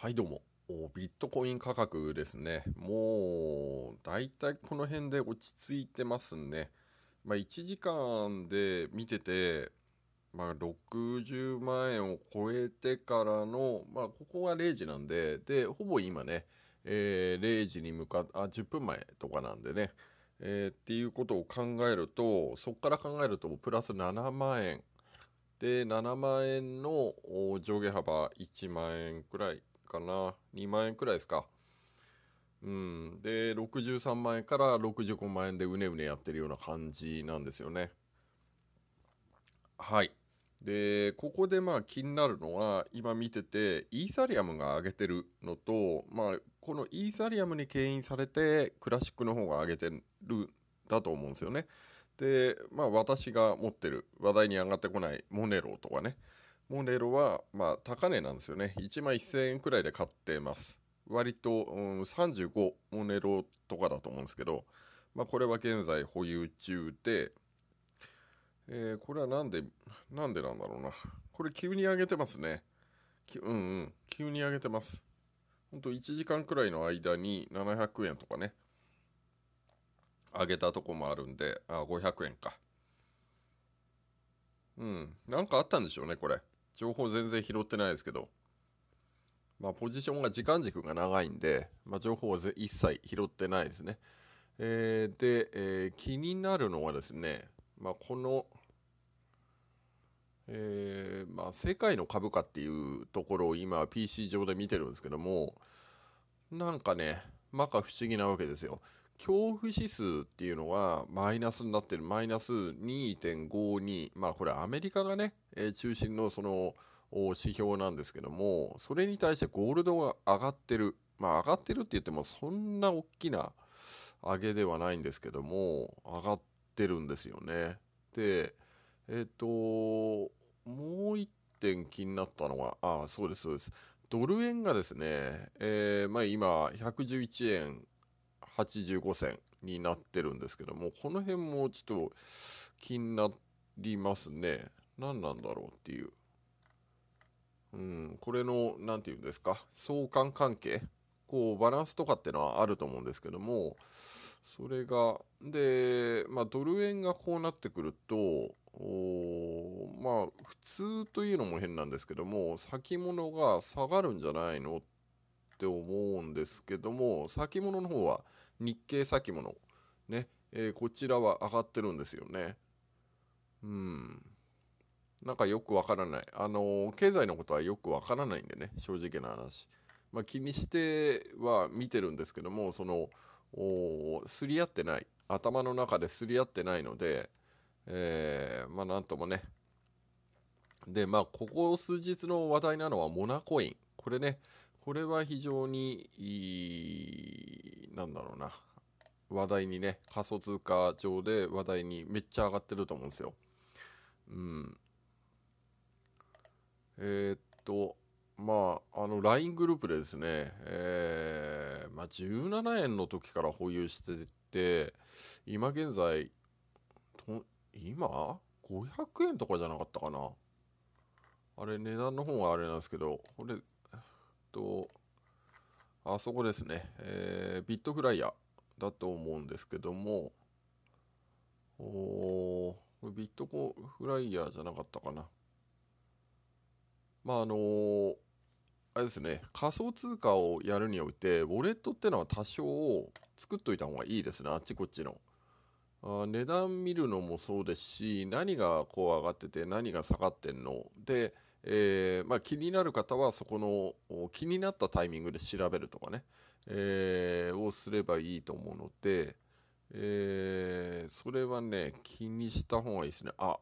はいどうもビットコイン価格ですねもうだいたいこの辺で落ち着いてますねまあ1時間で見ててまあ60万円を超えてからのまあここが0時なんででほぼ今ねえー、0時に向かってあ10分前とかなんでねえー、っていうことを考えるとそこから考えるとプラス7万円で7万円の上下幅1万円くらいかな2万円くらいですかうんで63万円から65万円でうねうねやってるような感じなんですよねはいでここでまあ気になるのは今見ててイーサリアムが上げてるのと、まあ、このイーサリアムに牽引されてクラシックの方が上げてるだと思うんですよね。でまあ私が持ってる話題に上がってこないモネローとかねモレロは、まあ、高値なんですよね。1万1000円くらいで買ってます。割と、うん、35モネロとかだと思うんですけど、まあ、これは現在保有中で、えー、これはなんで、なんでなんだろうな。これ急に上げてますね。うんうん、急に上げてます。ほんと1時間くらいの間に700円とかね、上げたとこもあるんで、あ、500円か。うん、なんかあったんでしょうね、これ。情報全然拾ってないですけど、まあ、ポジションが時間軸が長いんで、まあ、情報は一切拾ってないですね。えー、で、えー、気になるのはですね、まあ、この、えー、まあ、世界の株価っていうところを今 PC 上で見てるんですけども、なんかね、まか不思議なわけですよ。恐怖指数っていうのはマイナスになってる、マイナス2.52、まあこれアメリカがね、え中心のその指標なんですけども、それに対してゴールドが上がってる、まあ上がってるって言ってもそんな大きな上げではないんですけども、上がってるんですよね。で、えっ、ー、と、もう一点気になったのは、ああ、そうです、そうです。ドル円がですね、えー、まあ今111円85銭になってるんですけども、この辺もちょっと気になりますね。何なんだろうっていう。うん、これの、何て言うんですか、相関関係こうバランスとかってのはあると思うんですけどもそれがでまあドル円がこうなってくるとまあ普通というのも変なんですけども先物が下がるんじゃないのって思うんですけども先物の方は日経先物ね、えー、こちらは上がってるんですよね。うん。なんかよくわからない。あのー、経済のことはよくわからないんでね、正直な話。まあ、気にしては見てるんですけども、その、すり合ってない。頭の中ですり合ってないので、えー、まあなんともね。で、まあ、ここ数日の話題なのはモナコイン。これね、これは非常にいい、なんだろうな、話題にね、仮想通貨上で話題にめっちゃ上がってると思うんですよ。うん。えー、っと、まあ、あの LINE グループでですね、えーまあ、17円の時から保有してて、今現在、と今 ?500 円とかじゃなかったかなあれ、値段の方があれなんですけど、これ、と、あそこですね、えー、ビットフライヤーだと思うんですけども、おビットコフライヤーじゃなかったかな。まああのー、あれですね、仮想通貨をやるにおいて、ウォレットってのは多少作っといた方がいいですね、あっちこっちの。あ値段見るのもそうですし、何がこう上がってて、何が下がってんの。で、えー、まあ、気になる方はそこの気になったタイミングで調べるとかね、えー、をすればいいと思うので、えー、それはね、気にした方がいいですね。あ、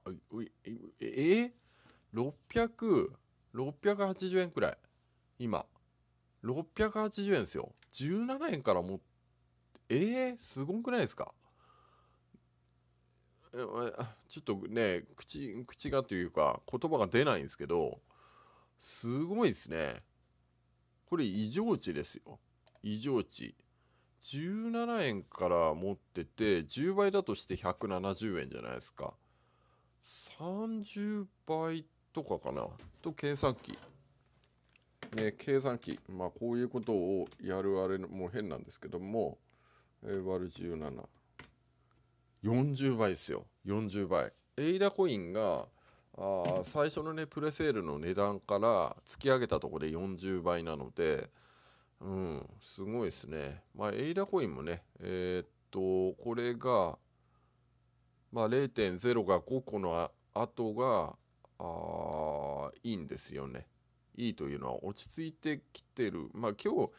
ええ ?600、680円くらい。今。680円ですよ。17円からも、えー、すごくないですかちょっとね口口がというか言葉が出ないんですけどすごいですねこれ異常値ですよ異常値17円から持ってて10倍だとして170円じゃないですか30倍とかかなと計算機ね計算機まあこういうことをやるあれも変なんですけども、えー、割る17 40倍ですよ40倍エイダコインがあ最初のねプレセールの値段から突き上げたとこで40倍なのでうんすごいですねまあエイダコインもねえー、っとこれがまあ0.0が5個の後があいいんですよねいいというのは落ち着いてきてるまあ今日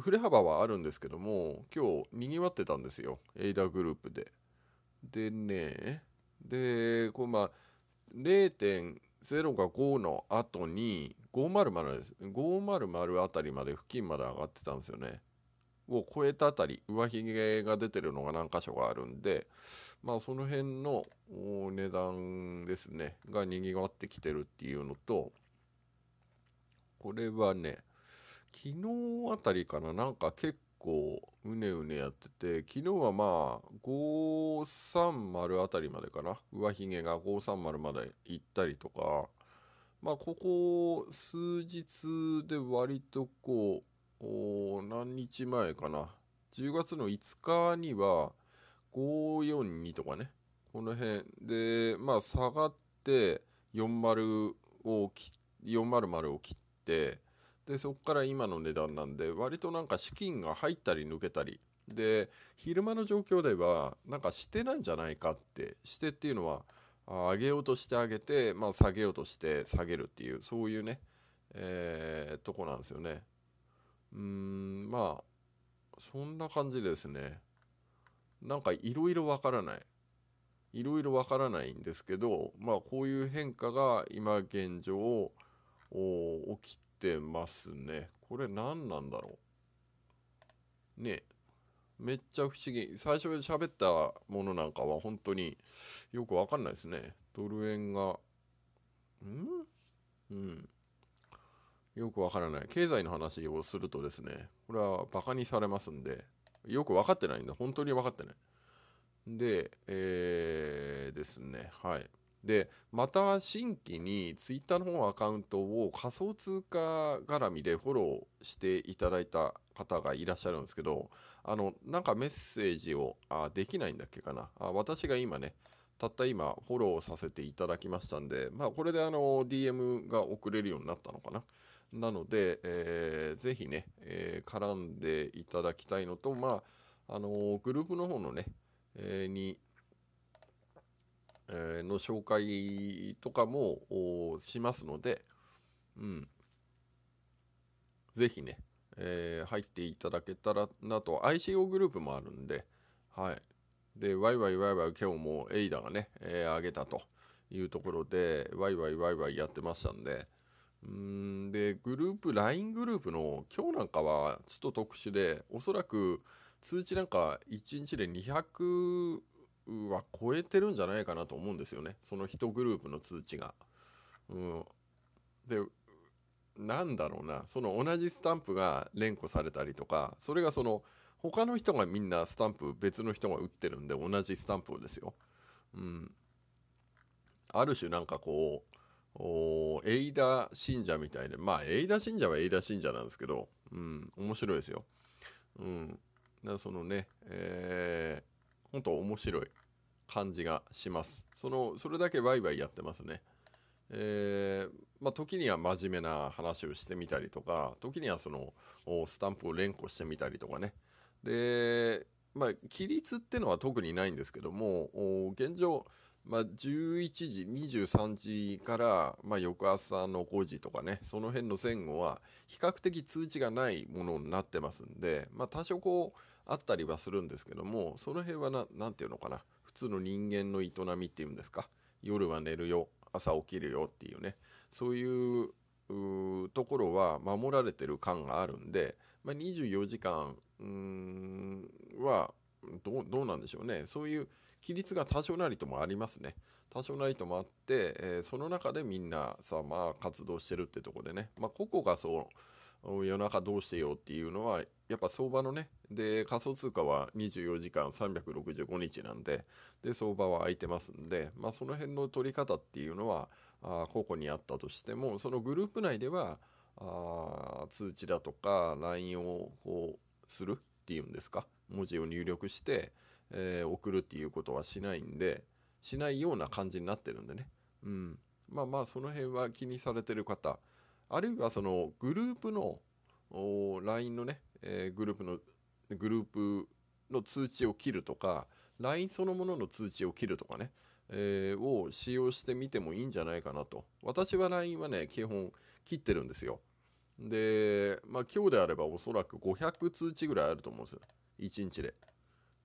振れ幅はあるんですけども今日にぎわってたんですよエイダグループででね、で、これまあ、0.0が5の後に、500です。500あたりまで付近まで上がってたんですよね。を超えたあたり、上髭が出てるのが何箇所があるんで、まあその辺の値段ですね、が賑わってきてるっていうのと、これはね、昨日あたりからなんか結構うねうねやってて昨日はまあ530あたりまでかな上髭が530まで行ったりとかまあここ数日で割とこう何日前かな10月の5日には542とかねこの辺でまあ下がって40を40を切ってでそこから今の値段なんで割となんか資金が入ったり抜けたりで昼間の状況ではなんかしてなんじゃないかってしてっていうのは上げようとして上げて、まあ、下げようとして下げるっていうそういうね、えー、とこなんですよねうーんまあそんな感じですねなんかいろいろわからないいろいろわからないんですけどまあこういう変化が今現状起きてますね。これ何なんだろうねめっちゃ不思議。最初喋ったものなんかは本当によくわかんないですね。ドル円が、んうん。よくわからない。経済の話をするとですね、これはバカにされますんで、よくわかってないんで、本当に分かってない。で、えー、ですね、はい。で、また新規に Twitter の方のアカウントを仮想通貨絡みでフォローしていただいた方がいらっしゃるんですけど、あの、なんかメッセージを、あ、できないんだっけかな。あ私が今ね、たった今フォローさせていただきましたんで、まあこれであの DM が送れるようになったのかな。なので、えー、ぜひね、えー、絡んでいただきたいのと、まあ、あのー、グループの方のね、えー、にの紹介とかもしますので、うん、ぜひね、えー、入っていただけたらなと、ICO グループもあるんで、はい。で、ワイワイワイワイ、今日もエイダがね、えー、げたというところで、ワイワイワイワイやってましたんで、うんで、グループ、LINE グループの今日なんかはちょっと特殊で、おそらく通知なんか1日で200は超えてるんじゃないかなと思うんですよねその1グループの通知が。うん、でなんだろうなその同じスタンプが連呼されたりとかそれがその他の人がみんなスタンプ別の人が打ってるんで同じスタンプをですよ。うん、ある種なんかこうエイダ信者みたいでまあエイダ信者はエイダ信者なんですけど、うん、面白いですよ。うん、だそのね、えー本当面白い感じがします。その、それだけワイワイやってますね。えー、まあ、時には真面目な話をしてみたりとか、時にはその、スタンプを連呼してみたりとかね。で、まあ、規律ってのは特にないんですけども、現状、まあ、11時、23時から、まあ、翌朝の5時とかね、その辺の前後は、比較的通知がないものになってますんで、まあ、多少こう、あったりはするんですけどもその辺は何て言うのかな普通の人間の営みっていうんですか夜は寝るよ朝起きるよっていうねそういうところは守られてる感があるんで、まあ、24時間はどうどうなんでしょうねそういう規律が多少なりともありますね多少なりともあって、えー、その中でみんなさまあ活動してるってとこでね、まあ、個々がそう夜中どうしてよっていうのは、やっぱ相場のね、で、仮想通貨は24時間365日なんで、で、相場は空いてますんで、まあ、その辺の取り方っていうのは、あ個々にあったとしても、そのグループ内では、あ通知だとか、LINE をこう、するっていうんですか、文字を入力して、えー、送るっていうことはしないんで、しないような感じになってるんでね。うん。まあまあ、その辺は気にされてる方、あるいはそのグループの LINE のね、えー、グループのグループの通知を切るとか LINE そのものの通知を切るとかね、えー、を使用してみてもいいんじゃないかなと私は LINE はね基本切ってるんですよで、まあ、今日であればおそらく500通知ぐらいあると思うんですよ1日で、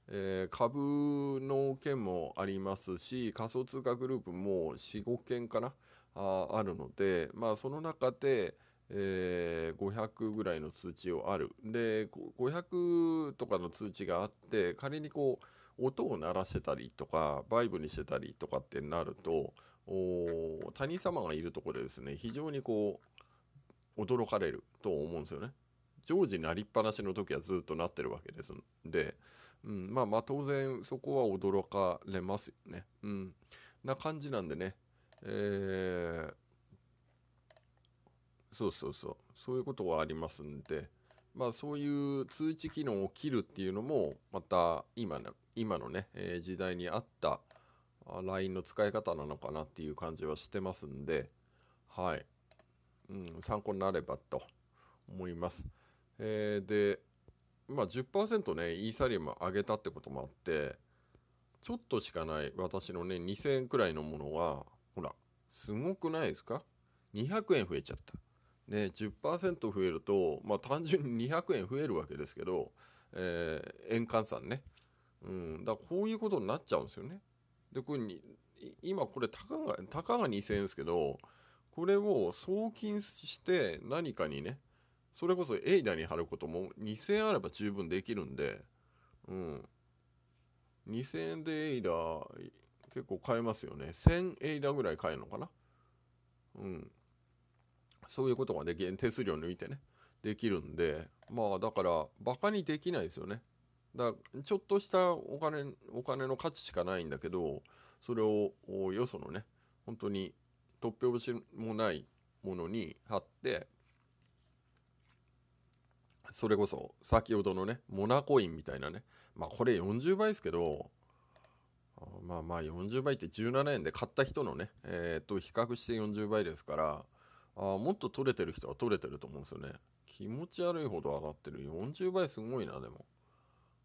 えー、株の件もありますし仮想通貨グループも45件かなああるので、まあ、その中で、えー、500ぐらいの通知をある。で、500とかの通知があって、仮にこう、音を鳴らせたりとか、バイブにしてたりとかってなると、お谷様がいるところでですね、非常にこう、驚かれると思うんですよね。常時なりっぱなしの時はずっとなってるわけですんで、うん、まあまあ当然そこは驚かれますよね。うん。な感じなんでね、えー、そうそうそうそういうことはありますんでまあそういう通知機能を切るっていうのもまた今の今のね、えー、時代に合った LINE の使い方なのかなっていう感じはしてますんではい、うん、参考になればと思います、えー、でまあ10%ねイーサリアム上げたってこともあってちょっとしかない私のね2000円くらいのものは、すごくないですか ?200 円増えちゃった。ね、10%増えると、まあ、単純に200円増えるわけですけど、えー、円換算ね。うん、だからこういうことになっちゃうんですよね。で、これに、今これたかが、たが2000円ですけど、これを送金して何かにね、それこそエイダに貼ることも2000円あれば十分できるんで、うん。2000円でエイダー結構買えますよね。1000エイダぐらい買えるのかなうん。そういうことができ、手数料抜いてね、できるんで、まあだから、バカにできないですよね。だからちょっとしたお金、お金の価値しかないんだけど、それをよそのね、本当に突拍子もないものに貼って、それこそ先ほどのね、モナコインみたいなね、まあこれ40倍ですけど、まあまあ40倍って17円で買った人のね、えー、と比較して40倍ですからあもっと取れてる人は取れてると思うんですよね気持ち悪いほど上がってる40倍すごいなでも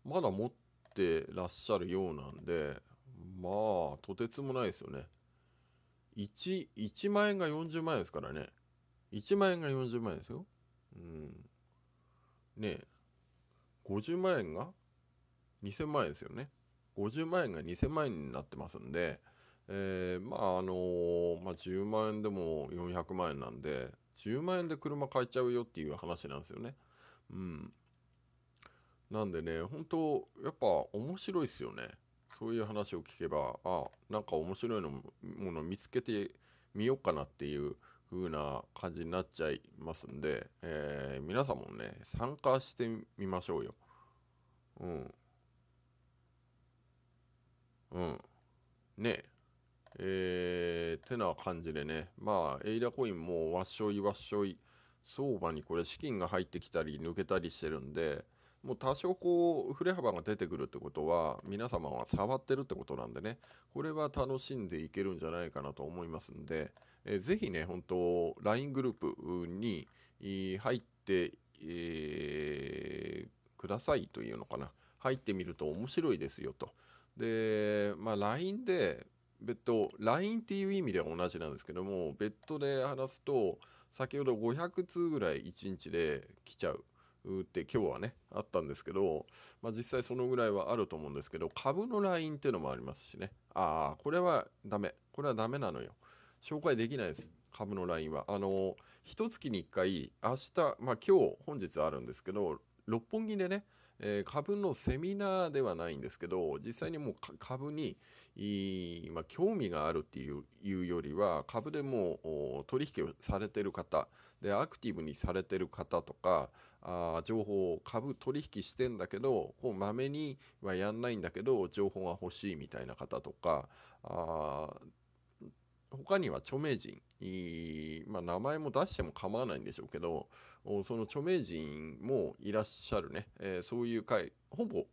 まだ持ってらっしゃるようなんでまあとてつもないですよね 1, 1万円が40万円ですからね1万円が40万円ですようんねえ50万円が2000万円ですよね50万円が2000万円になってますんで、えー、まああのー、まあ、10万円でも400万円なんで10万円で車買えちゃうよっていう話なんですよね。うん。なんでね、本当やっぱ面白いっすよね。そういう話を聞けば、あ、なんか面白いのもの見つけてみようかなっていう風な感じになっちゃいますんで、えー、皆さんもね、参加してみましょうよ。うん。うん。ねえ。えー、てな感じでね。まあ、エイダコインもわっしょいわっしょい。相場にこれ資金が入ってきたり抜けたりしてるんで、もう多少こう、振れ幅が出てくるってことは、皆様は触ってるってことなんでね、これは楽しんでいけるんじゃないかなと思いますんで、えー、ぜひね、本当 LINE グループに入って、えー、くださいというのかな。入ってみると面白いですよと。で、まあ、LINE で別途 LINE っていう意味では同じなんですけども別途で話すと先ほど500通ぐらい1日で来ちゃうって今日はねあったんですけど、まあ、実際そのぐらいはあると思うんですけど株の LINE っていうのもありますしねああこれはダメこれはダメなのよ紹介できないです株の LINE はあの一月に1回明日まあ今日本日あるんですけど六本木でねえー、株のセミナーではないんですけど、実際にもう株に、まあ、興味があるっていうよりは、株でも取引をされてる方、で、アクティブにされてる方とか、あ情報、株取引してんだけど、こう、まめにはやんないんだけど、情報が欲しいみたいな方とか、あ他には著名人、まあ、名前も出しても構わないんでしょうけどその著名人もいらっしゃるね、えー、そういう会ほぼ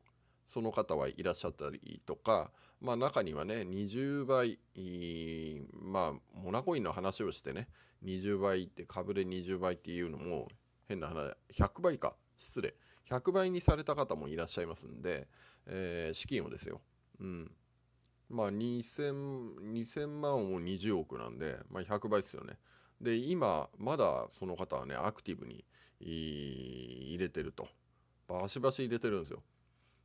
その方はいらっしゃったりとか、まあ、中にはね20倍、まあ、モナコインの話をしてね20倍って株で20倍っていうのも変な話100倍か失礼100倍にされた方もいらっしゃいますんで、えー、資金をですよ、うん、まあ2000、2000万を20億なんで、まあ、100倍ですよね。で、今、まだその方はね、アクティブに入れてると。バシバシ入れてるんですよ。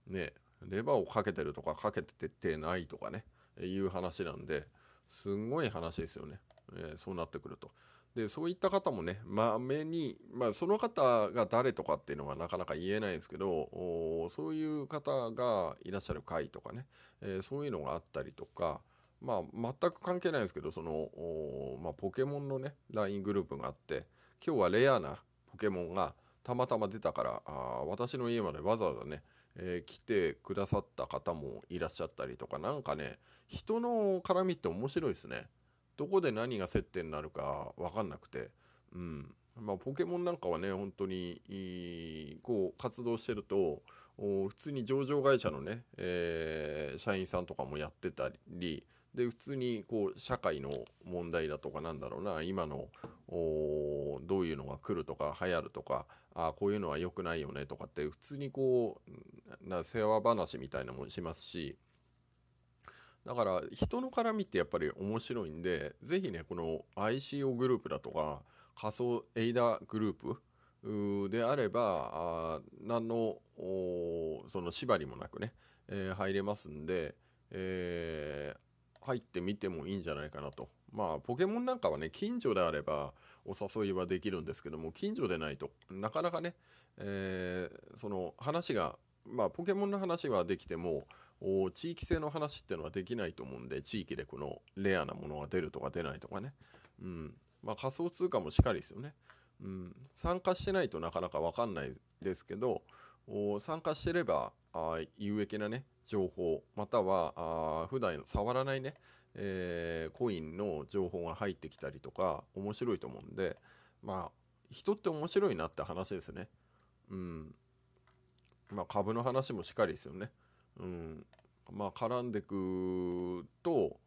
ね、レバーをかけてるとか、かけててないとかね、いう話なんで、すんごい話ですよね。えー、そうなってくると。でそういった方もねまめに、まあ、その方が誰とかっていうのはなかなか言えないですけどそういう方がいらっしゃる会とかね、えー、そういうのがあったりとか、まあ、全く関係ないですけどその、まあ、ポケモンのね LINE グループがあって今日はレアなポケモンがたまたま出たからあ私の家までわざわざね、えー、来てくださった方もいらっしゃったりとか何かね人の絡みって面白いですね。どこで何が接点になるか分かんなくて、うんまあ、ポケモンなんかはね本当にこう活動してると普通に上場会社のね、えー、社員さんとかもやってたりで普通にこう社会の問題だとかなんだろうな今のどういうのが来るとか流行るとかあこういうのは良くないよねとかって普通にこうな世話話みたいなのもしますしだから人の絡みってやっぱり面白いんで、ぜひね、この ICO グループだとか、仮想エイダグループであれば、あ何のその縛りもなくね、えー、入れますんで、えー、入ってみてもいいんじゃないかなと。まあ、ポケモンなんかはね、近所であればお誘いはできるんですけども、近所でないとなかなかね、えー、その話が、まあ、ポケモンの話はできても、地域性の話っていうのはできないと思うんで地域でこのレアなものが出るとか出ないとかね、うんまあ、仮想通貨もしっかりですよね、うん、参加してないとなかなか分かんないですけど参加してればあ有益なね情報またはあ普段触らないね、えー、コインの情報が入ってきたりとか面白いと思うんでまあ人って面白いなって話ですねうんまあ株の話もしっかりですよねうんまあ、絡んでくと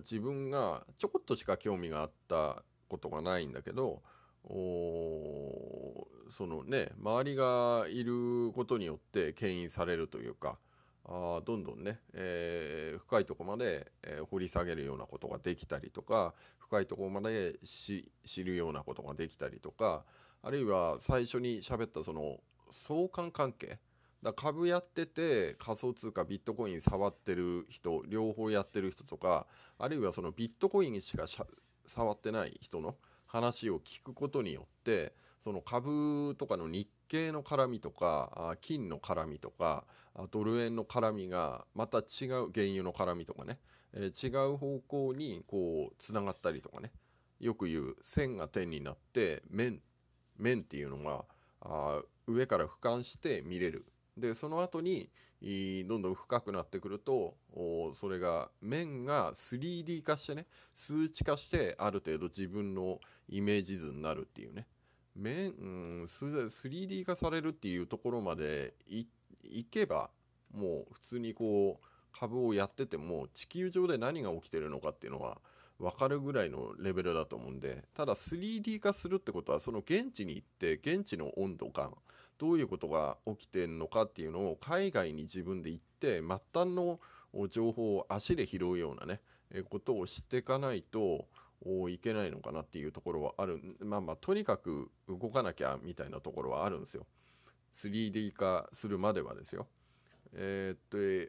自分がちょこっとしか興味があったことがないんだけどそのね周りがいることによって牽引されるというかあどんどんね、えー、深いとこまで、えー、掘り下げるようなことができたりとか深いとこまで知るようなことができたりとかあるいは最初に喋ったその相関関係だ株やってて仮想通貨ビットコイン触ってる人両方やってる人とかあるいはそのビットコインしか触ってない人の話を聞くことによってその株とかの日経の絡みとか金の絡みとかドル円の絡みがまた違う原油の絡みとかね、え違う方向にこうつながったりとかねよく言う線が点になって面面っていうのがあ上から俯瞰して見れるでその後にどんどん深くなってくるとそれが面が 3D 化してね数値化してある程度自分のイメージ図になるっていうね面、うん、3D 化されるっていうところまでいけばもう普通にこう株をやってても地球上で何が起きてるのかっていうのは分かるぐらいのレベルだと思うんでただ 3D 化するってことはその現地に行って現地の温度感どういうことが起きてんのかっていうのを海外に自分で行って末端の情報を足で拾うようなねことをしていかないといけないのかなっていうところはあるまあまあとにかく動かなきゃみたいなところはあるんですよ 3D 化するまではですよえー、っ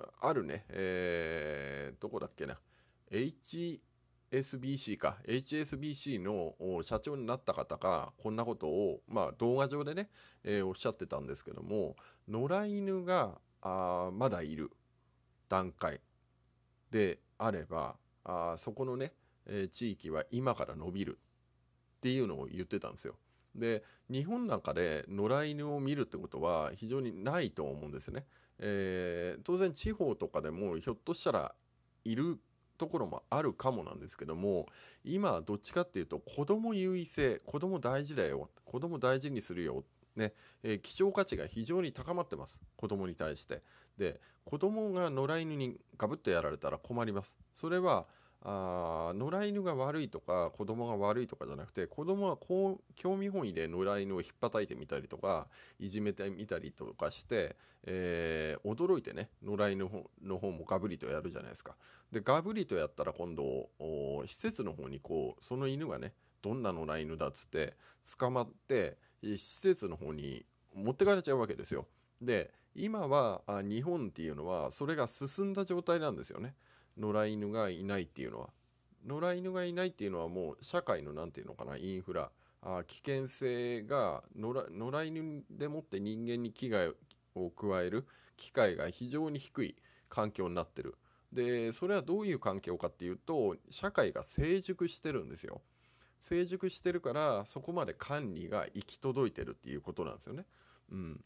とあるねえー、どこだっけな H HSBC か HSBC の社長になった方がこんなことを、まあ、動画上でね、えー、おっしゃってたんですけども野良犬があまだいる段階であればあそこのね、えー、地域は今から伸びるっていうのを言ってたんですよ。で日本なんかで野良犬を見るってことは非常にないと思うんですね。えー、当然地方とかでもひょっとしたらいるところもあるかもなんですけども今どっちかっていうと子供優位性子供大事だよ子供大事にするよね、えー、希少価値が非常に高まってます子供に対してで子供が野良犬にガブッとやられたら困りますそれはあ野良犬が悪いとか子供が悪いとかじゃなくて子供はこう興味本位で野良犬をひっぱたいてみたりとかいじめてみたりとかして、えー、驚いてね野良犬の方もガブリとやるじゃないですか。でガブリとやったら今度施設の方にこうその犬がねどんな野良犬だっつって捕まって施設の方に持ってかれちゃうわけですよ。で今は日本っていうのはそれが進んだ状態なんですよね。野良犬がいないっていうのは野良犬がいないっていうのはもう社会の何て言うのかなインフラあ危険性が野良犬でもって人間に危害を加える機会が非常に低い環境になってるでそれはどういう環境かっていうと社会が成熟してるんですよ成熟してるからそこまで管理が行き届いてるっていうことなんですよね。うん、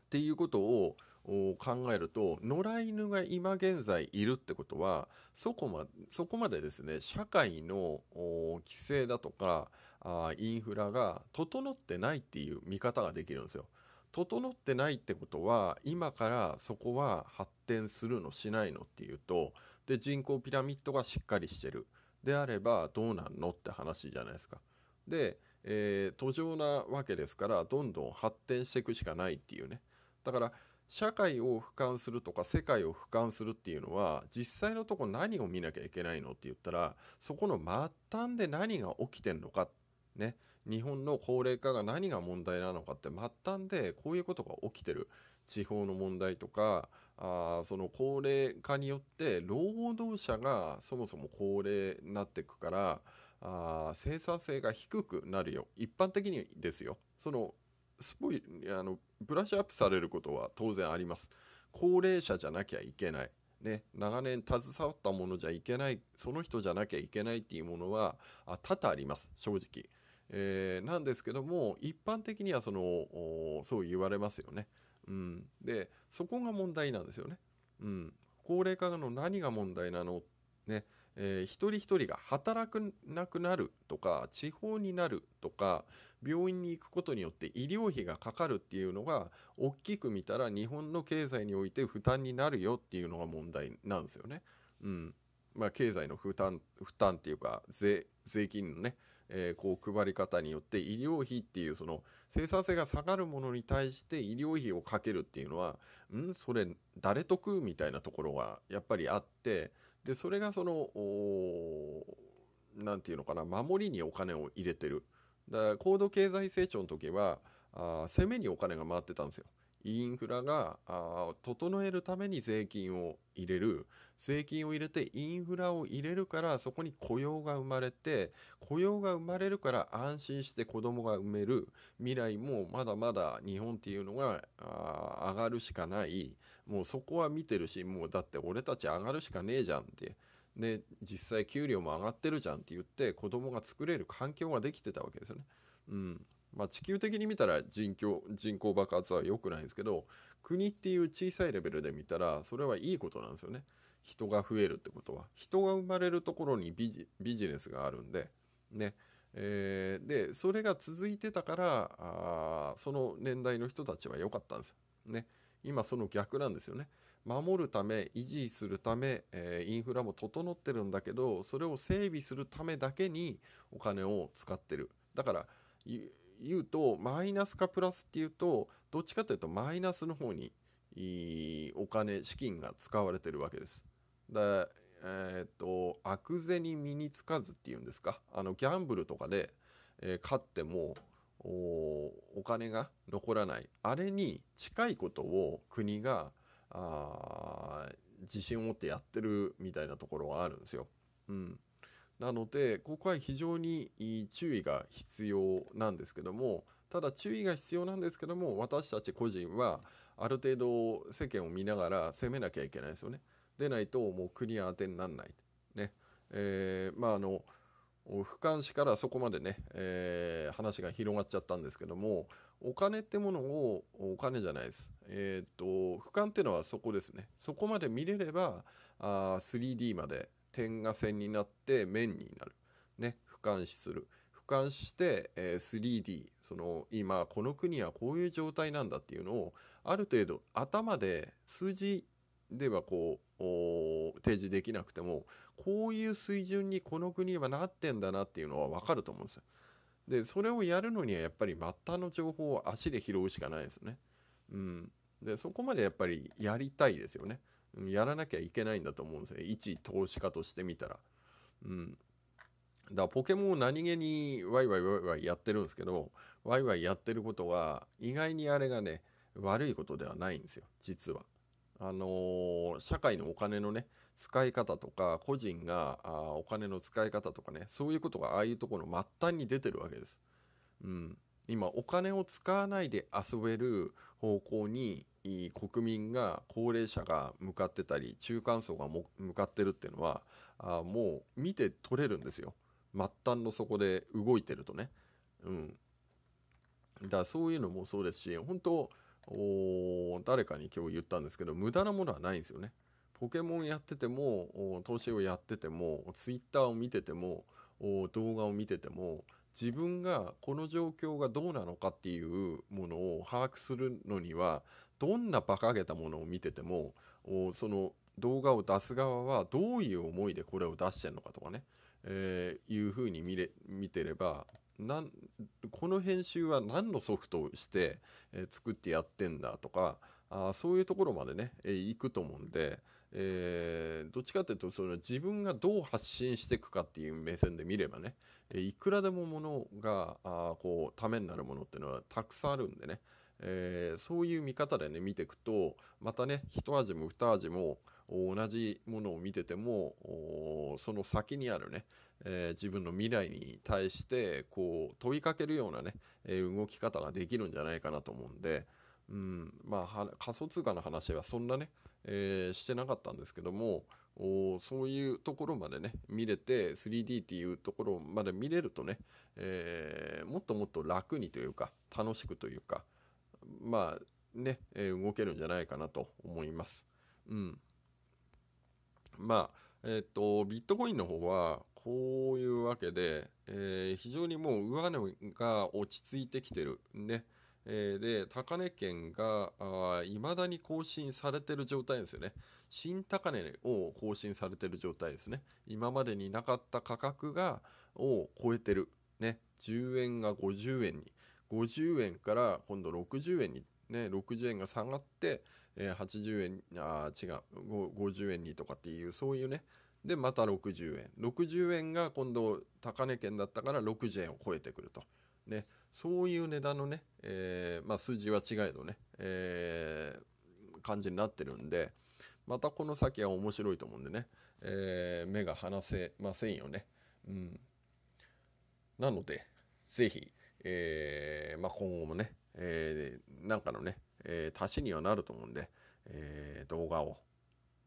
っていうことをを考えると野良犬が今現在いるってことはそこまそこまでですね社会の規制だとかあインフラが整ってないっていう見方ができるんですよ。整ってないってことは今からそこは発展するのしないのっていうとで人口ピラミッドがしっかりしてるであればどうなんのって話じゃないですか。で、えー、途上なわけですからどんどん発展していくしかないっていうね。だから社会を俯瞰するとか世界を俯瞰するっていうのは実際のとこ何を見なきゃいけないのって言ったらそこの末端で何が起きてんのかね日本の高齢化が何が問題なのかって末端でこういうことが起きてる地方の問題とかあその高齢化によって労働者がそもそも高齢になっていくからあ生産性が低くなるよ一般的にですよそのすごいあのブラッシュアップされることは当然あります。高齢者じゃなきゃいけない。ね、長年携わったものじゃいけないその人じゃなきゃいけないっていうものはあ多々あります正直、えー、なんですけども一般的にはそのそう言われますよね、うん、でそこが問題なんですよね、うん、高齢化の何が問題なのねえー、一人一人が働くなくなるとか地方になるとか病院に行くことによって医療費がかかるっていうのが大きく見たら日本の経済において負担になるよっていうのが問題なんですよね。うんまあ、経済の負担負担っていうか税金のね、えー、こう配り方によって医療費っていうその生産性が下がるものに対して医療費をかけるっていうのはんそれ誰得みたいなところがやっぱりあって。でそれがその何て言うのかな守りにお金を入れてるだから高度経済成長の時はあ攻めにお金が回ってたんですよインフラがあ整えるために税金を入れる税金を入れてインフラを入れるからそこに雇用が生まれて雇用が生まれるから安心して子供が産める未来もまだまだ日本っていうのがあ上がるしかないもうそこは見てるしもうだって俺たち上がるしかねえじゃんってで実際給料も上がってるじゃんって言って子供が作れる環境ができてたわけですよね。うん、まあ、地球的に見たら人口人口爆発は良くないんですけど国っていう小さいレベルで見たらそれはいいことなんですよね人が増えるってことは人が生まれるところにビジビジネスがあるんでねえー、でそれが続いてたからあその年代の人たちは良かったんですよね今その逆なんですよね守るため維持するため、えー、インフラも整ってるんだけどそれを整備するためだけにお金を使ってるだから言うとマイナスかプラスっていうとどっちかというとマイナスの方にお金資金が使われてるわけです。でえー、っと悪銭身につかずっていうんですかあのギャンブルとかで、えー、勝ってもお金が残らないあれに近いことを国があ自信を持ってやってるみたいなところはあるんですよ。うん、なのでここは非常に注意が必要なんですけどもただ注意が必要なんですけども私たち個人はある程度世間を見ながら攻めなきゃいけないですよね。でないともう国は当てになんない。ねえー、まああの俯瞰視からそこまでね、えー、話が広がっちゃったんですけどもお金ってものをお金じゃないです、えー、っと俯瞰ってのはそこですねそこまで見れればあ 3D まで点が線になって面になる。ね、俯瞰視する。俯瞰して、え 3D その今この国はこういう状態なんだっていうのをある程度頭で数字ではこう提示できなくてもこういう水準にこの国はなってんだなっていうのは分かると思うんですよ。でそれをやるのにはやっぱり末端の情報を足で拾うしかないですよね。うん、でそこまでやっぱりやりたいですよね。やらなきゃいけないんだと思うんですよ。一投資家としてみたら。うん。だからポケモンを何気にワイワイワイワイやってるんですけど、ワイワイやってることは意外にあれがね、悪いことではないんですよ、実は。あのー、社会のお金のね、使い方とか、個人があお金の使い方とかね、そういうことがああいうところの末端に出てるわけです。うん。今お金を使わないで遊べる方向に国民が高齢者が向かってたり中間層が向かってるっていうのはあもう見て取れるんですよ末端の底で動いてるとね。うん、だからそういうのもそうですし本当誰かに今日言ったんですけど無駄なものはないんですよね。ポケモンやってても投資をやっててもツイッターを見てても動画を見てても自分がこの状況がどうなのかっていうものを把握するのにはどんな馬鹿げたものを見ててもその動画を出す側はどういう思いでこれを出してるのかとかね、えー、いうふうに見れ見てればなんこの編集は何のソフトをして、えー、作ってやってんだとかあそういうところまでね、えー、行くと思うんで。えー、どっちかっていうとその自分がどう発信していくかっていう目線で見ればねいくらでもものがあこうためになるものっていうのはたくさんあるんでね、えー、そういう見方でね見ていくとまたね一味も二味も同じものを見ててもその先にあるね、えー、自分の未来に対してこう問いかけるようなね、え動き方ができるんじゃないかなと思うんで、うん、まあ仮想通貨の話はそんなねえー、してなかったんですけどもそういうところまでね見れて 3D っていうところまで見れるとね、えー、もっともっと楽にというか楽しくというかまあね、えー、動けるんじゃないかなと思います。うん、まあえっ、とビットコインの方はこういうわけで、えー、非常にもう上値が落ち着いてきてるね、えで、高値圏が、いまだに更新されてる状態ですよね。新高値を更新されてる状態ですね。今までになかった価格が、を超えてる。ね。10円が50円に。50円から今度60円に。ね、60円が下がって、え80円、あ違う、50円にとかっていう、そういうね、で、また60円。60円が今度、高値圏だったから60円を超えてくると。ね。そういう値段のね、えー、まあ、数字は違えどね、えー、感じになってるんで、またこの先は面白いと思うんでね、えー、目が離せませんよね。うん。なので、ぜひ、えまあ、今後もね、えなんかのね、え足しにはなると思うんで、え動画を、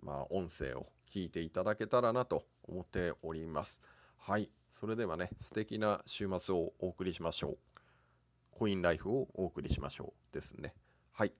まあ、音声を聞いていただけたらなと思っております。はい。それではね、素敵な週末をお送りしましょう。コインライフをお送りしましょうですね。はい。